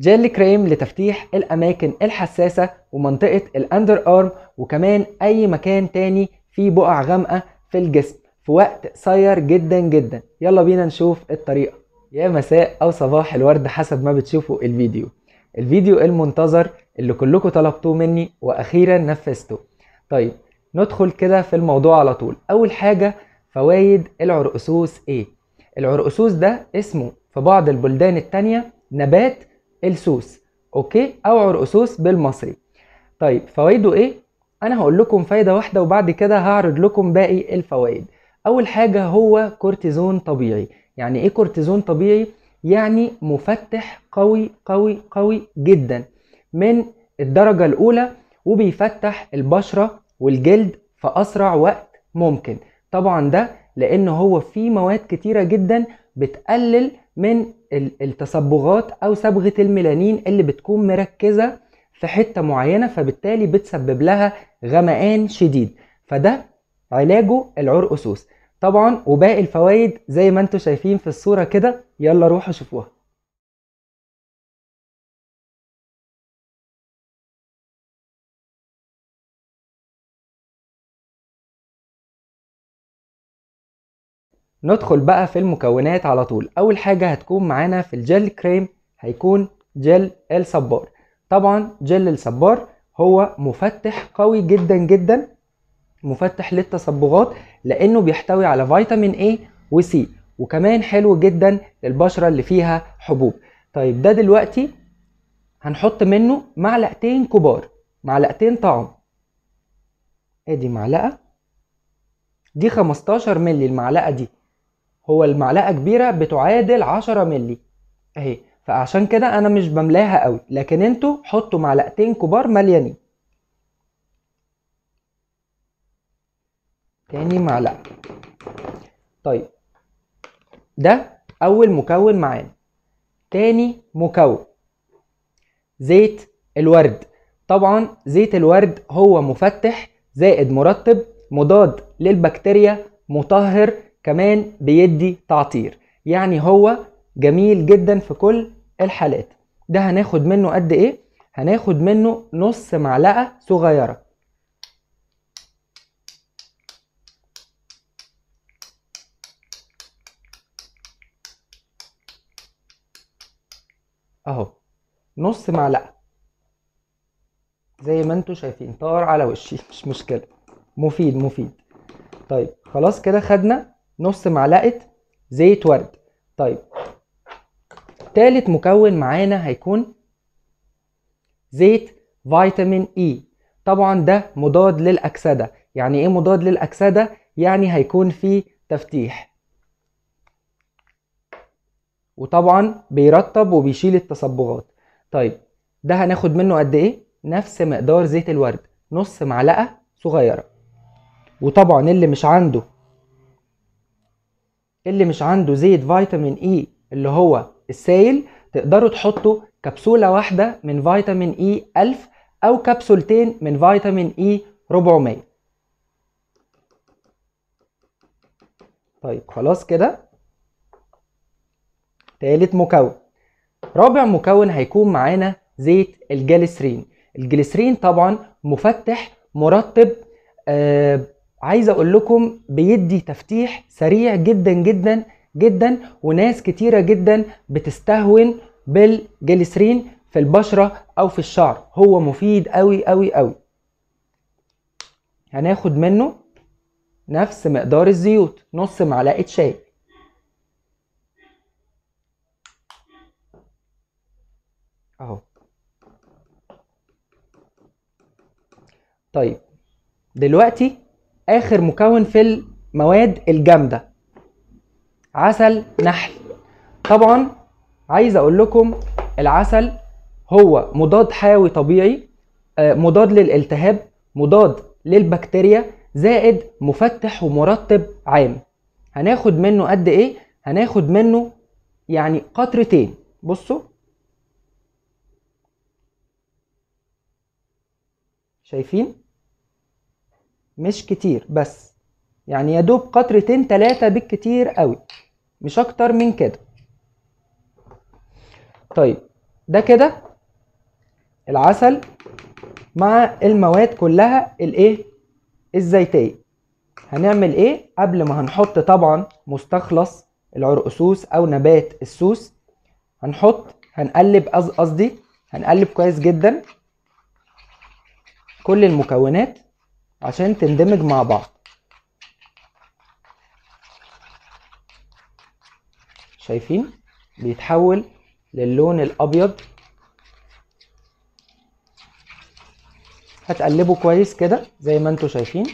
جيل كريم لتفتيح الأماكن الحساسة ومنطقة الأندر أرم وكمان أي مكان تاني فيه بقع غامقة في الجسم في وقت قصير جدا جدا يلا بينا نشوف الطريقة يا مساء أو صباح الورد حسب ما بتشوفوا الفيديو الفيديو المنتظر اللي كلكم طلبتوه مني وأخيرا نفذته طيب ندخل كده في الموضوع على طول أول حاجة فوائد العرقسوس إيه؟ العرقسوس ده اسمه في بعض البلدان التانية نبات السوس اوكي او عرقسوس بالمصري طيب فوائده ايه انا هقول لكم فايده واحده وبعد كده هعرض لكم باقي الفوائد اول حاجه هو كورتيزون طبيعي يعني ايه كورتيزون طبيعي يعني مفتح قوي قوي قوي جدا من الدرجه الاولى وبيفتح البشره والجلد في اسرع وقت ممكن طبعا ده لان هو فيه مواد كتيره جدا بتقلل من التصبغات او صبغه الميلانين اللي بتكون مركزه في حته معينه فبالتالي بتسبب لها غمقان شديد فده علاجه العرق طبعا وباقي الفوائد زي ما انتم شايفين في الصوره كده يلا روحوا شوفوها ندخل بقى في المكونات على طول اول حاجه هتكون معانا في الجل كريم هيكون جل الصبار طبعا جل الصبار هو مفتح قوي جدا جدا مفتح للتصبغات لانه بيحتوي على فيتامين A سي وكمان حلو جدا للبشره اللي فيها حبوب طيب ده دلوقتي هنحط منه معلقتين كبار معلقتين طعم ادي إيه معلقه دي 15 ملي المعلقه دي هو المعلقه كبيره بتعادل 10 مللي اهي فعشان كده انا مش بملاها قوي لكن انتوا حطوا معلقتين كبار مليانين تاني معلقه طيب ده اول مكون معانا تاني مكون زيت الورد طبعا زيت الورد هو مفتح زائد مرطب مضاد للبكتيريا مطهر كمان بيدي تعطير يعني هو جميل جدا في كل الحالات ده هناخد منه قد ايه هناخد منه نص معلقه صغيره اهو نص معلقه زي ما انتم شايفين طار على وشي مش مشكله مفيد مفيد طيب خلاص كده خدنا نص معلقه زيت ورد طيب تالت مكون معانا هيكون زيت فيتامين اي e. طبعا ده مضاد للاكسده يعني ايه مضاد للاكسده يعني هيكون فيه تفتيح وطبعا بيرطب وبيشيل التصبغات طيب ده هناخد منه قد ايه نفس مقدار زيت الورد نص معلقه صغيره وطبعا اللي مش عنده اللي مش عنده زيت فيتامين اي e اللي هو السائل تقدروا تحطوا كبسوله واحده من فيتامين e اي 1000 او كبسولتين من فيتامين اي e 400 طيب خلاص كده تالت مكون رابع مكون هيكون معانا زيت الجليسرين الجليسرين طبعا مفتح مرطب آه عايز اقول لكم بيدي تفتيح سريع جدا جدا جدا وناس كتيره جدا بتستهون بالجليسرين في البشره او في الشعر هو مفيد قوي قوي قوي هناخد منه نفس مقدار الزيوت نص معلقه شاي اهو طيب دلوقتي اخر مكون في المواد الجامده عسل نحل طبعا عايز اقول لكم العسل هو مضاد حيوي طبيعي آه، مضاد للالتهاب مضاد للبكتيريا زائد مفتح ومرطب عام هناخد منه قد ايه هناخد منه يعني قطرتين بصوا شايفين مش كتير بس يعني يا دوب قطرتين تلاتة بالكتير قوي مش اكتر من كده طيب ده كده العسل مع المواد كلها الايه الزيتيه هنعمل ايه قبل ما هنحط طبعا مستخلص العرقسوس او نبات السوس هنحط هنقلب قصدي هنقلب كويس جدا كل المكونات عشان تندمج مع بعض شايفين بيتحول للون الابيض هتقلبه كويس كده زي ما انتوا شايفين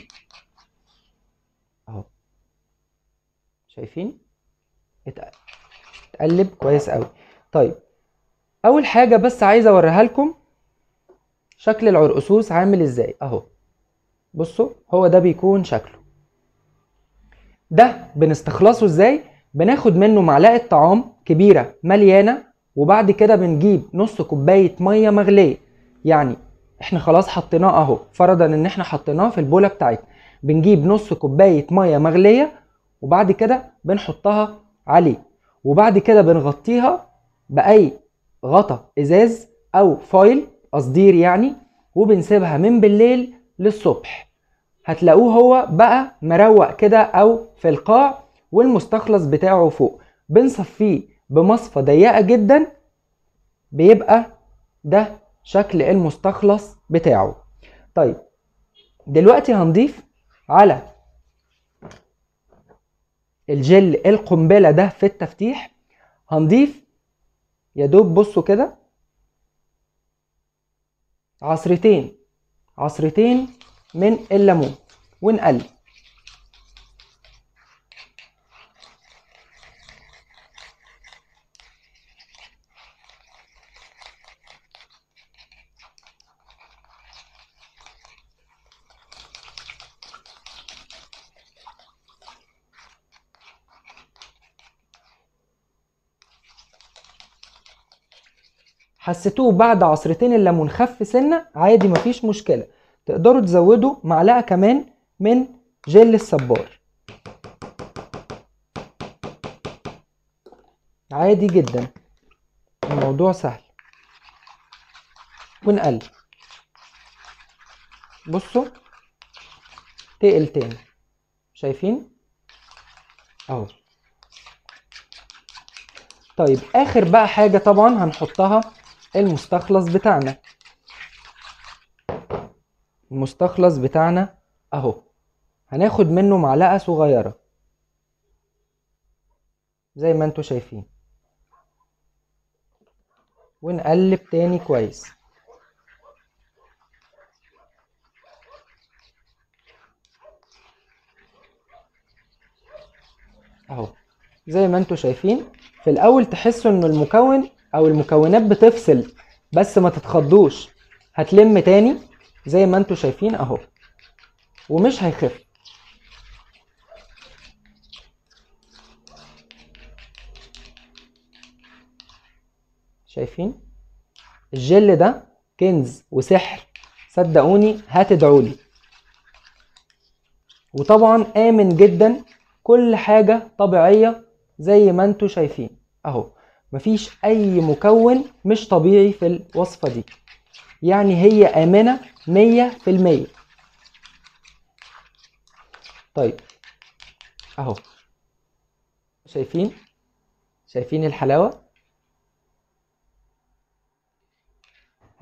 اهو شايفين اتقلب كويس قوي طيب اول حاجه بس عايز اوريها لكم شكل العرقسوس عامل ازاي اهو بصوا هو ده بيكون شكله ده بنستخلصه ازاي بناخد منه معلقه طعام كبيره مليانه وبعد كده بنجيب نص كوبايه ميه مغليه يعني احنا خلاص حطيناه اهو فرضا ان احنا حطيناه في البوله بتاعتنا بنجيب نص كوبايه ميه مغليه وبعد كده بنحطها عليه وبعد كده بنغطيها باي غطا ازاز او فايل قصدير يعني وبنسيبها من بالليل للصبح هتلاقوه هو بقى مروق كده او في القاع والمستخلص بتاعه فوق بنصفيه بمصفى ضيقه جدا بيبقى ده شكل المستخلص بتاعه طيب دلوقتي هنضيف على الجل القنبله ده في التفتيح هنضيف يا دوب بصوا كده عصرتين عصرتين من الليمون ونقلب حسيتوه بعد عصرتين الليمون خف سنه عادي مفيش مشكله تقدروا تزودوا معلقه كمان من جل الصبار عادي جدا الموضوع سهل ونقلب بصوا تقل تاني شايفين اهو طيب اخر بقى حاجه طبعا هنحطها المستخلص بتاعنا المستخلص بتاعنا اهو هناخد منه معلقة صغيرة زي ما انتوا شايفين ونقلب تاني كويس اهو زي ما انتم شايفين في الاول تحسوا ان المكون او المكونات بتفصل بس ما تتخضوش هتلم تاني زي ما انتم شايفين اهو ومش هيخف شايفين الجل ده كنز وسحر صدقوني هتدعولي وطبعا امن جدا كل حاجه طبيعيه زي ما انتوا شايفين اهو مفيش اي مكون مش طبيعي في الوصفه دي يعني هي امنه 100% طيب اهو شايفين شايفين الحلاوه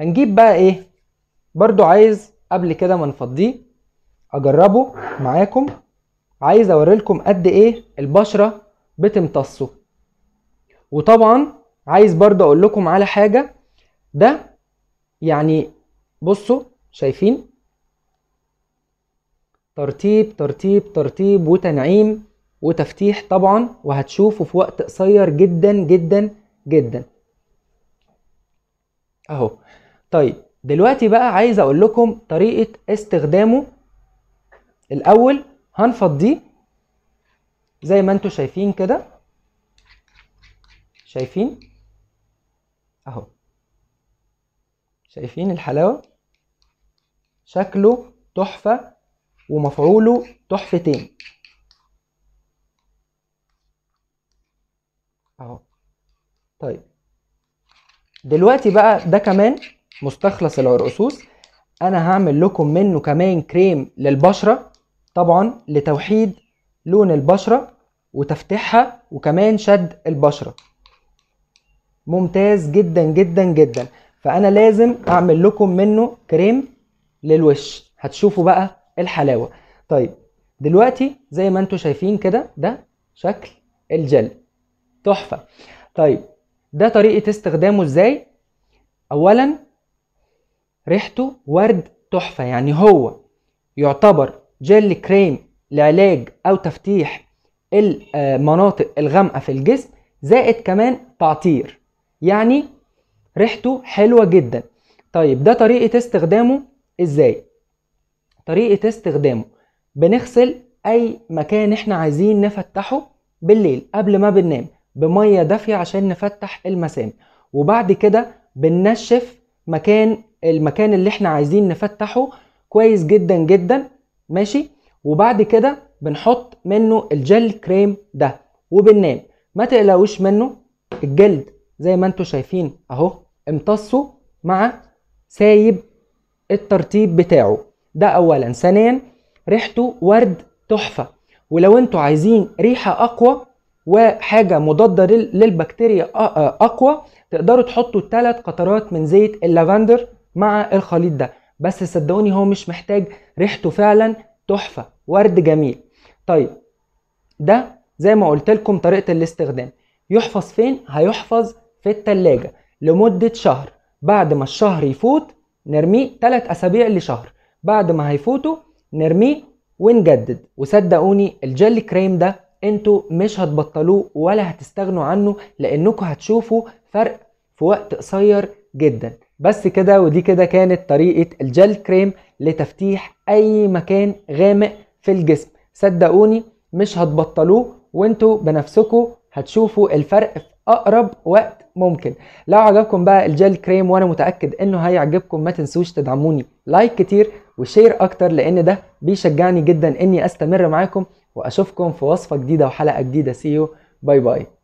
هنجيب بقى ايه برضو عايز قبل كده ما نفضيه اجربه معاكم عايز اوريلكم قد ايه البشره بتمتصه وطبعا عايز برضه اقول لكم على حاجه ده يعني بصوا شايفين ترتيب ترتيب ترتيب وتنعيم وتفتيح طبعا وهتشوفه في وقت قصير جدا جدا جدا اهو طيب دلوقتي بقى عايز اقول لكم طريقه استخدامه الاول هنفضيه زي ما انتم شايفين كده شايفين اهو شايفين الحلاوه شكله تحفه ومفعوله تحفتين اهو طيب دلوقتي بقى ده كمان مستخلص العرقسوس انا هعمل لكم منه كمان كريم للبشره طبعا لتوحيد لون البشرة وتفتيحها وكمان شد البشرة ممتاز جدا جدا جدا فأنا لازم أعمل لكم منه كريم للوش هتشوفوا بقى الحلاوة طيب دلوقتي زي ما انتم شايفين كده ده شكل الجل تحفة طيب ده طريقة استخدامه ازاي اولا ريحته ورد تحفة يعني هو يعتبر جل كريم لعلاج او تفتيح المناطق آه، الغامقه في الجسم زائد كمان تعطير يعني ريحته حلوه جدا طيب ده طريقه استخدامه ازاي طريقه استخدامه بنغسل اي مكان احنا عايزين نفتحه بالليل قبل ما بننام بميه دافيه عشان نفتح المسام وبعد كده بننشف مكان المكان اللي احنا عايزين نفتحه كويس جدا جدا ماشي وبعد كده بنحط منه الجل كريم ده وبننام ما تقلقوش منه الجلد زي ما انتم شايفين اهو امتصه مع سايب الترطيب بتاعه ده اولا ثانيا ريحته ورد تحفه ولو انتوا عايزين ريحه اقوى وحاجه مضاده للبكتيريا اقوى تقدروا تحطوا ثلاث قطرات من زيت اللافندر مع الخليط ده بس صدقوني هو مش محتاج ريحته فعلا تحفه ورد جميل طيب ده زي ما قلت لكم طريقه الاستخدام يحفظ فين هيحفظ في التلاجة لمدة شهر بعد ما الشهر يفوت نرميه 3 أسابيع لشهر بعد ما هيفوتوا نرميه ونجدد وصدقوني الجل كريم ده انتوا مش هتبطلوه ولا هتستغنوا عنه لانكم هتشوفوا فرق في وقت قصير جدا بس كده ودي كده كانت طريقة الجل كريم لتفتيح اي مكان غامق في الجسم صدقوني مش هتبطلوه وانتوا بنفسكم هتشوفوا الفرق في اقرب وقت ممكن لو عجبكم بقى الجل كريم وانا متاكد انه هيعجبكم ما تنسوش تدعموني لايك كتير وشير اكتر لان ده بيشجعني جدا اني استمر معاكم واشوفكم في وصفه جديده وحلقه جديده سيو باي باي